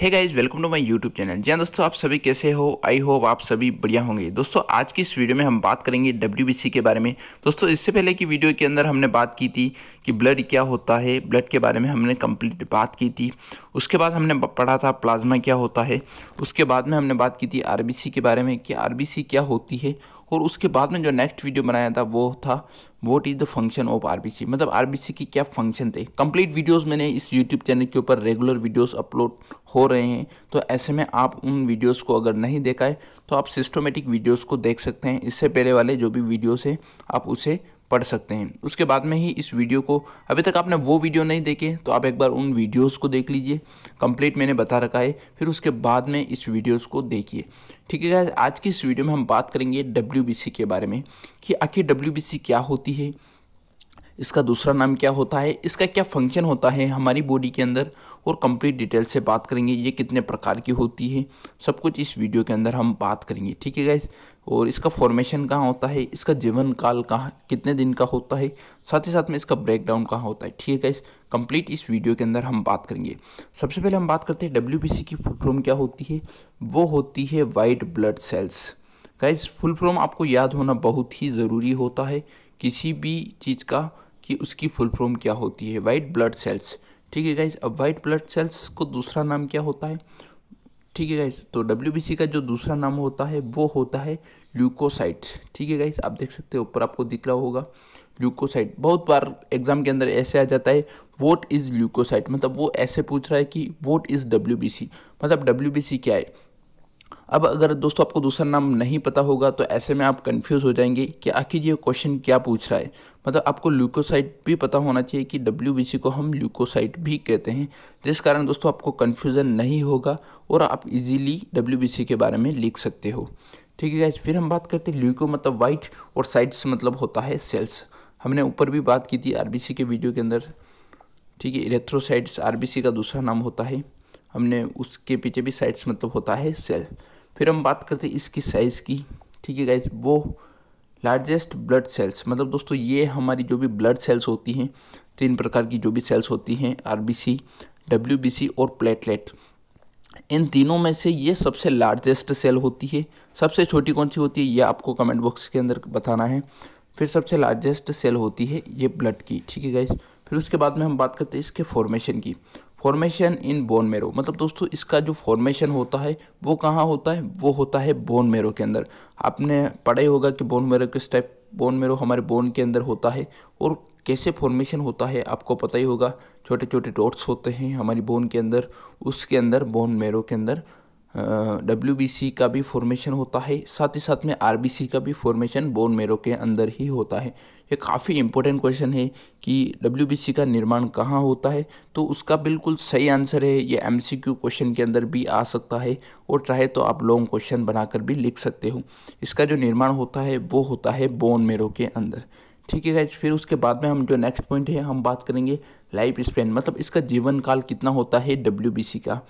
है guys welcome to my YouTube channel जी हाँ दोस्तों आप सभी कैसे हो आई होप आप सभी बढ़िया होंगे दोस्तों आज की इस वीडियो में हम बात करेंगे डब्ल्यू के बारे में दोस्तों इससे पहले की वीडियो के अंदर हमने बात की थी कि ब्लड क्या होता है ब्लड के बारे में हमने कंप्लीट बात की थी उसके बाद हमने पढ़ा था प्लाज्मा क्या होता है उसके बाद में हमने बात की थी आरबीसी के बारे में कि आरबीसी क्या होती है और उसके बाद में जो नेक्स्ट वीडियो बनाया था वो था what is the function of RBC मतलब आरबीसी की क्या फंक्शन थे कंप्लीट वीडियोस मैंने इस यूट्यूब चैनल के ऊपर रेगुलर वीडियोस अपलोड हो रहे हैं तो ऐसे में आप उन वीडियोस को अगर नहीं देखा है तो आप सिस्टोमेटिक वीडियोस को देख सकते हैं इससे पहले वाले जो भी वीडियोज़ हैं आप उसे पढ़ सकते हैं उसके बाद में ही इस वीडियो को अभी तक आपने वो वीडियो नहीं देखे तो आप एक बार उन वीडियोस को देख लीजिए कंप्लीट मैंने बता रखा है फिर उसके बाद में इस वीडियोस को देखिए ठीक है आज की इस वीडियो में हम बात करेंगे डब्ल्यू के बारे में कि आखिर डब्ल्यू क्या होती है इसका दूसरा नाम क्या होता है इसका क्या फंक्शन होता है हमारी बॉडी के अंदर और कंप्लीट डिटेल से बात करेंगे ये कितने प्रकार की होती है सब कुछ इस वीडियो के अंदर हम बात करेंगे ठीक है गाइज और इसका फॉर्मेशन कहाँ होता है इसका जीवन काल कहाँ कितने दिन का होता है साथ ही साथ में इसका ब्रेकडाउन कहाँ होता है ठीक है गाइज कंप्लीट इस वीडियो के अंदर हम बात करेंगे सबसे पहले हम बात करते हैं डब्ल्यू की फुल फॉर्म क्या होती है वो होती है white blood cells guys full form आपको याद होना बहुत ही ज़रूरी होता है किसी भी चीज़ का कि उसकी फुल फॉर्म क्या होती है वाइट ब्लड सेल्स ठीक है गाइज अब वाइट ब्लड सेल्स को दूसरा नाम क्या होता है ठीक है गाइज तो डब्ल्यू का जो दूसरा नाम होता है वो होता है ल्यूकोसाइट्स ठीक है गाइज आप देख सकते हो ऊपर आपको दिख रहा होगा ल्यूकोसाइट बहुत बार एग्जाम के अंदर ऐसे आ जाता है वोट इज़ ल्यूकोसाइट मतलब वो ऐसे पूछ रहा है कि वोट इज़ डब्ल्यू मतलब डब्ल्यू क्या है अब अगर दोस्तों आपको दूसरा नाम नहीं पता होगा तो ऐसे में आप कंफ्यूज हो जाएंगे कि आखिर ये क्वेश्चन क्या पूछ रहा है मतलब आपको ल्यूकोसाइट भी पता होना चाहिए कि डब्ल्यू को हम ल्यूकोसाइट भी कहते हैं जिस कारण दोस्तों आपको कन्फ्यूज़न नहीं होगा और आप इजीली डब्ल्यू के बारे में लिख सकते हो ठीक है फिर हम बात करते हैं ल्यूको मतलब वाइट और साइट्स मतलब होता है सेल्स हमने ऊपर भी बात की थी आर के वीडियो के अंदर ठीक है इलेक्ट्रोसाइट्स आर का दूसरा नाम होता है हमने उसके पीछे भी साइट्स मतलब होता है सेल फिर हम बात करते हैं इसकी साइज़ की ठीक है गाइज वो लार्जेस्ट ब्लड सेल्स मतलब दोस्तों ये हमारी जो भी ब्लड सेल्स होती हैं तीन तो प्रकार की जो भी सेल्स होती हैं आर डब्ल्यू और प्लेटलेट इन तीनों में से ये सबसे लार्जेस्ट सेल होती है सबसे छोटी कौन सी होती है ये आपको कमेंट बॉक्स के अंदर बताना है फिर सबसे लार्जेस्ट सेल होती है ये ब्लड की ठीक है गाइज फिर उसके बाद में हम बात करते हैं इसके फॉर्मेशन की फॉर्मेशन इन बोन मेरो मतलब दोस्तों इसका जो फॉर्मेशन होता है वो कहाँ होता है वो होता है बोन मेरो के अंदर आपने पढ़ा ही होगा कि बोन मेरो किस टाइप बोन मेरो हमारे बोन के अंदर होता है और कैसे फॉर्मेशन होता है आपको पता ही होगा छोटे छोटे डॉट्स होते हैं हमारी बोन के अंदर उसके अंदर बोन मेरो के अंदर डब्ल्यू का भी फॉर्मेशन होता है साथ ही साथ में आर का भी फॉर्मेशन बोन मेरो के अंदर ही होता है ये काफ़ी इंपॉर्टेंट क्वेश्चन है कि डब्ल्यू का निर्माण कहाँ होता है तो उसका बिल्कुल सही आंसर है ये एम क्वेश्चन के अंदर भी आ सकता है और चाहे तो आप लॉन्ग क्वेश्चन बनाकर भी लिख सकते हो इसका जो निर्माण होता है वो होता है बोन मेरो के अंदर ठीक है फिर उसके बाद में हम जो नेक्स्ट पॉइंट है हम बात करेंगे लाइफ स्पेन मतलब इसका जीवन काल कितना होता है डब्ल्यू का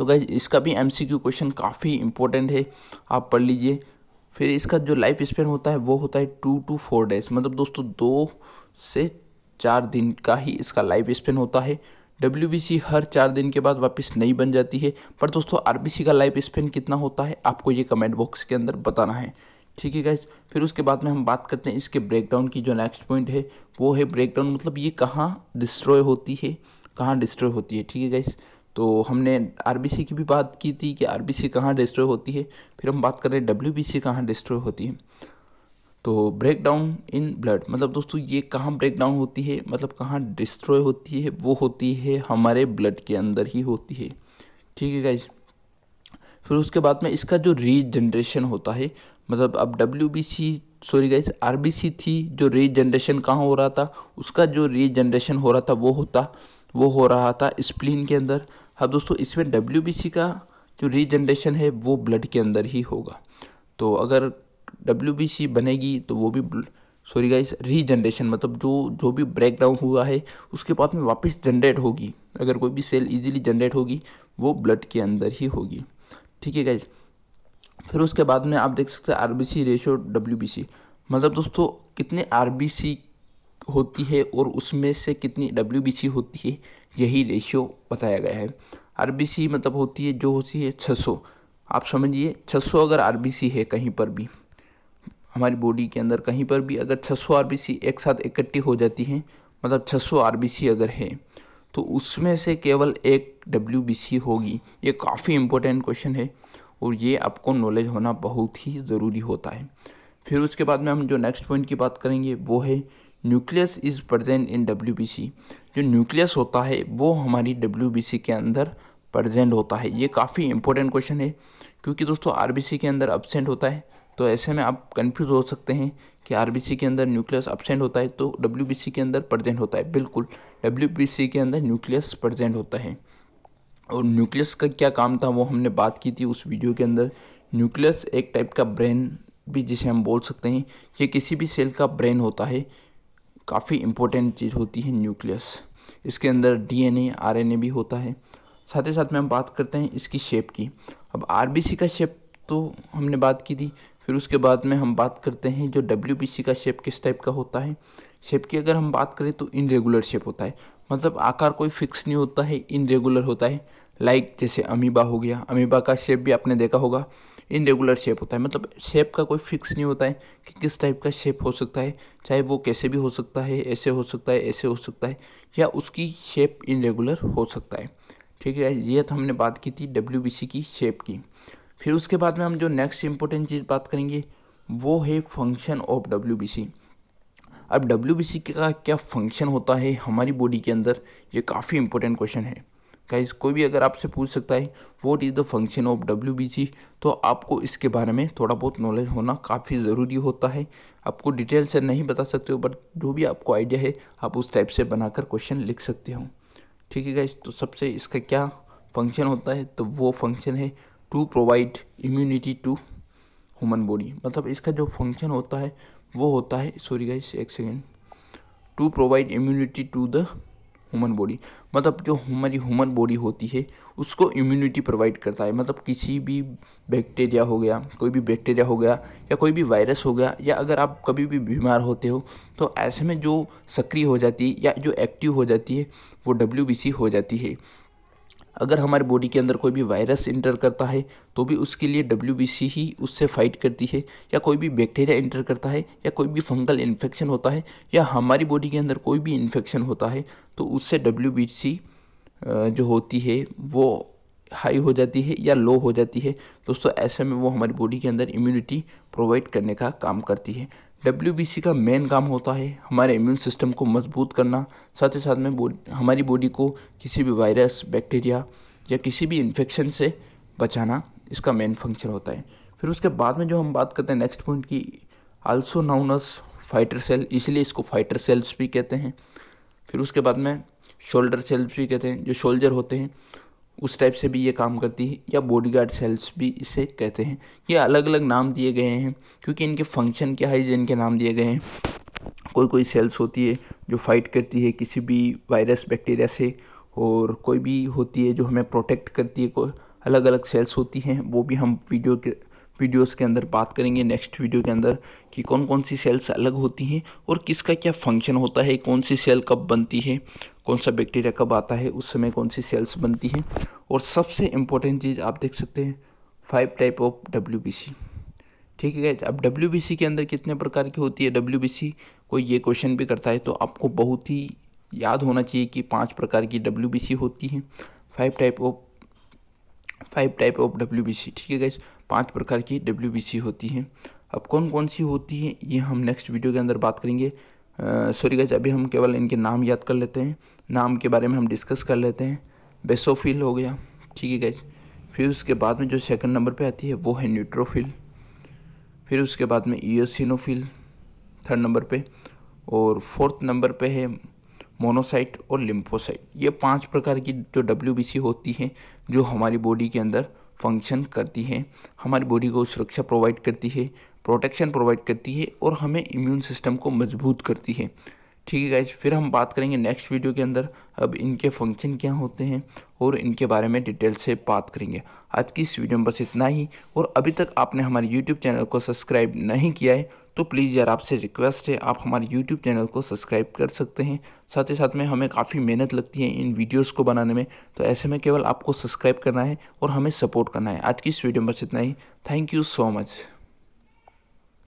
तो गाइज इसका भी एमसीक्यू क्वेश्चन काफ़ी इंपॉर्टेंट है आप पढ़ लीजिए फिर इसका जो लाइफ स्पेन होता है वो होता है टू टू फोर डेज मतलब दोस्तों दो से चार दिन का ही इसका लाइफ स्पेन होता है डब्ल्यू हर चार दिन के बाद वापस नई बन जाती है पर दोस्तों आर का लाइफ स्पेन कितना होता है आपको ये कमेंट बॉक्स के अंदर बताना है ठीक है गाइज फिर उसके बाद में हम बात करते हैं इसके ब्रेकडाउन की जो नेक्स्ट पॉइंट है वो है ब्रेकडाउन मतलब ये कहाँ डिस्ट्रॉय होती है कहाँ डिस्ट्रॉय होती है ठीक है गाइज तो हमने आर की भी बात की थी कि आर बी कहाँ डिस्ट्रॉय होती है फिर हम बात कर रहे हैं डब्ल्यू बी सी कहाँ डिस्ट्रॉय होती है तो ब्रेक डाउन इन ब्लड मतलब दोस्तों ये कहाँ ब्रेक डाउन होती है मतलब कहाँ डिस्ट्रॉय होती है वो होती है हमारे ब्लड के अंदर ही होती है ठीक है गाइज फिर उसके बाद में इसका जो रीजनरेशन होता है मतलब अब W B C sorry guys R B C थी जो रीजनरेशन कहाँ हो रहा था उसका जो रीजनरेशन हो रहा था वो होता वो हो रहा था स्प्लीन के अंदर अब हाँ दोस्तों इसमें डब्ल्यू का जो रीजनरेशन है वो ब्लड के अंदर ही होगा तो अगर डब्ल्यू बनेगी तो वो भी सॉरी गाइस रीजनरेशन मतलब जो जो भी ब्रेकडाउन हुआ है उसके बाद में वापस जनरेट होगी अगर कोई भी सेल इजीली जनरेट होगी वो ब्लड के अंदर ही होगी ठीक है गाइज फिर उसके बाद में आप देख सकते हैं R B C ratio W B C मतलब दोस्तों कितने आर बी सी होती है और उसमें से कितनी डब्ल्यू बी सी होती है यही रेशियो बताया गया है आर मतलब होती है जो होती है 600 आप समझिए 600 अगर आर है कहीं पर भी हमारी बॉडी के अंदर कहीं पर भी अगर 600 सौ एक साथ इकट्ठी हो जाती है मतलब 600 सौ अगर है तो उसमें से केवल एक डब्ल्यू होगी ये काफ़ी इम्पोर्टेंट क्वेश्चन है और ये आपको नॉलेज होना बहुत ही ज़रूरी होता है फिर उसके बाद में हम जो नेक्स्ट पॉइंट की बात करेंगे वो है nucleus is present in W जो न्यूक्लियस होता है वो हमारी डब्ल्यू के अंदर प्रजेंट होता है ये काफ़ी इंपॉर्टेंट क्वेश्चन है क्योंकि दोस्तों आर के अंदर अपसेंट होता है तो ऐसे में आप कंफ्यूज हो सकते हैं कि आर के अंदर न्यूक्लियस अपसेंट होता है तो डब्ल्यू के अंदर प्रजेंट होता है बिल्कुल डब्ल्यू के अंदर न्यूक्लियस प्रजेंट होता है और न्यूक्लियस का क्या काम था वो हमने बात की थी उस वीडियो के अंदर न्यूक्लियस एक टाइप का ब्रेन भी जिसे हम बोल सकते हैं ये किसी भी सेल का ब्रेन होता है काफ़ी इम्पोर्टेंट चीज़ होती है न्यूक्लियस इसके अंदर डीएनए आरएनए भी होता है साथ ही साथ में हम बात करते हैं इसकी शेप की अब आरबीसी का शेप तो हमने बात की थी फिर उसके बाद में हम बात करते हैं जो डब्ल्यू का शेप किस टाइप का होता है शेप की अगर हम बात करें तो इनरेगुलर शेप होता है मतलब आकार कोई फिक्स नहीं होता है इनरेगुलर होता है लाइक like जैसे अमीबा हो गया अमीबा का शेप भी आपने देखा होगा इनरेगुलर शेप होता है मतलब शेप का कोई फिक्स नहीं होता है कि किस टाइप का शेप हो सकता है चाहे वो कैसे भी हो सकता है ऐसे हो सकता है ऐसे हो सकता है या उसकी शेप इनरेगुलर हो सकता है ठीक है ये तो हमने बात की थी डब्ल्यू की शेप की फिर उसके बाद में हम जो नेक्स्ट इंपॉर्टेंट चीज़ बात करेंगे वो है फंक्शन ऑफ डब्ल्यू अब डब्ल्यू का क्या फंक्शन होता है हमारी बॉडी के अंदर ये काफ़ी इंपॉर्टेंट क्वेश्चन है गाइज कोई भी अगर आपसे पूछ सकता है what is the function of W B C तो आपको इसके बारे में थोड़ा बहुत नॉलेज होना काफ़ी ज़रूरी होता है आपको डिटेल से नहीं बता सकते हो बट जो भी आपको आइडिया है आप उस टाइप से बनाकर क्वेश्चन लिख सकते हो ठीक है गाइज तो सबसे इसका क्या फंक्शन होता है तो वो फंक्शन है to provide immunity to human body मतलब इसका जो फंक्शन होता है वो होता है सॉरी गाइज एक second to provide immunity to the human body मतलब जो हमारी ह्यूमन बॉडी होती है उसको इम्यूनिटी प्रोवाइड करता है मतलब किसी भी बैक्टीरिया हो गया कोई भी बैक्टीरिया हो गया या कोई भी वायरस हो गया या अगर आप कभी भी बीमार होते हो तो ऐसे में जो सक्रिय हो जाती है या जो एक्टिव हो जाती है वो डब्ल्यू हो जाती है अगर हमारे बॉडी के अंदर कोई भी वायरस इंटर करता है तो भी उसके लिए डब्ल्यू ही उससे फाइट करती है या कोई भी बैक्टीरिया इंटर करता है या कोई भी फंगल इन्फेक्शन होता है या हमारी बॉडी के अंदर कोई भी इन्फेक्शन होता है तो उससे डब्ल्यू जो होती है वो हाई हो जाती है या लो हो जाती है दोस्तों ऐसे में वो हमारी बॉडी के अंदर इम्यूनिटी प्रोवाइड करने का काम करती है डब्ल्यू का मेन काम होता है हमारे इम्यून सिस्टम को मजबूत करना साथ ही साथ में बो हमारी बॉडी को किसी भी वायरस बैक्टीरिया या किसी भी इन्फेक्शन से बचाना इसका मेन फंक्शन होता है फिर उसके बाद में जो हम बात करते हैं नेक्स्ट पॉइंट की आल्सो नाउनस फाइटर सेल इसलिए इसको फाइटर सेल्स भी कहते हैं फिर उसके बाद में शोल्डर सेल्स भी कहते हैं जो शोल्जर होते हैं उस टाइप से भी ये काम करती है या बॉडीगार्ड सेल्स भी इसे कहते हैं ये अलग अलग नाम दिए गए हैं क्योंकि इनके फंक्शन क्या है जिनके नाम दिए गए हैं कोई कोई सेल्स होती है जो फाइट करती है किसी भी वायरस बैक्टीरिया से और कोई भी होती है जो हमें प्रोटेक्ट करती है कोई अलग अलग सेल्स होती हैं वो भी हम वीडियो के वीडियोस के अंदर बात करेंगे नेक्स्ट वीडियो के अंदर कि कौन कौन सी सेल्स अलग होती हैं और किसका क्या फंक्शन होता है कौन सी सेल कब बनती है कौन सा बैक्टीरिया कब आता है उस समय कौन सी सेल्स बनती हैं और सबसे इम्पोर्टेंट चीज़ आप देख सकते हैं फाइव टाइप ऑफ डब्ल्यू ठीक है अब डब्ल्यू के अंदर कितने प्रकार की होती है डब्ल्यू कोई ये क्वेश्चन भी करता है तो आपको बहुत ही याद होना चाहिए कि पांच प्रकार की डब्ल्यू होती हैं five type of five type of W ठीक है गैस पांच प्रकार की डब्ल्यू होती हैं अब कौन कौन सी होती हैं ये हम नेक्स्ट वीडियो के अंदर बात करेंगे सॉरी गज अभी हम केवल इनके नाम याद कर लेते हैं नाम के बारे में हम डिस्कस कर लेते हैं बेसोफिल हो गया ठीक है गज फिर उसके बाद में जो सेकंड नंबर पे आती है वो है न्यूट्रोफिल फिर उसके बाद में ईसिनोफिल थर्ड नंबर पे और फोर्थ नंबर पे है मोनोसाइट और लिम्फोसाइट ये पांच प्रकार की जो डब्ल्यू होती हैं जो हमारी बॉडी के अंदर फंक्शन करती है हमारी बॉडी को सुरक्षा प्रोवाइड करती है प्रोटेक्शन प्रोवाइड करती है और हमें इम्यून सिस्टम को मजबूत करती है ठीक है गाइज फिर हम बात करेंगे नेक्स्ट वीडियो के अंदर अब इनके फंक्शन क्या होते हैं और इनके बारे में डिटेल से बात करेंगे आज की इस वीडियो में बस इतना ही और अभी तक आपने हमारे यूट्यूब चैनल को सब्सक्राइब नहीं किया है तो प्लीज़ यार आपसे रिक्वेस्ट है आप हमारे यूट्यूब चैनल को सब्सक्राइब कर सकते हैं साथ ही साथ में हमें काफ़ी मेहनत लगती है इन वीडियोज़ को बनाने में तो ऐसे में केवल आपको सब्सक्राइब करना है और हमें सपोर्ट करना है आज की इस वीडियो में बस इतना ही थैंक यू सो मच